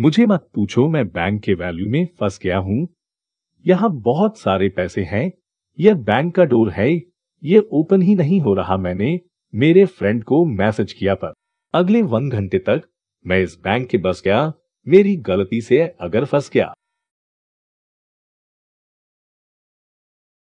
मुझे मत पूछो मैं बैंक के वैल्यू में फंस गया हूं यहां बहुत सारे पैसे हैं यह बैंक का डोर है ये ओपन ही नहीं हो रहा मैंने मेरे फ्रेंड को मैसेज किया पर अगले वन घंटे तक मैं इस बैंक के बस गया मेरी गलती से अगर फंस गया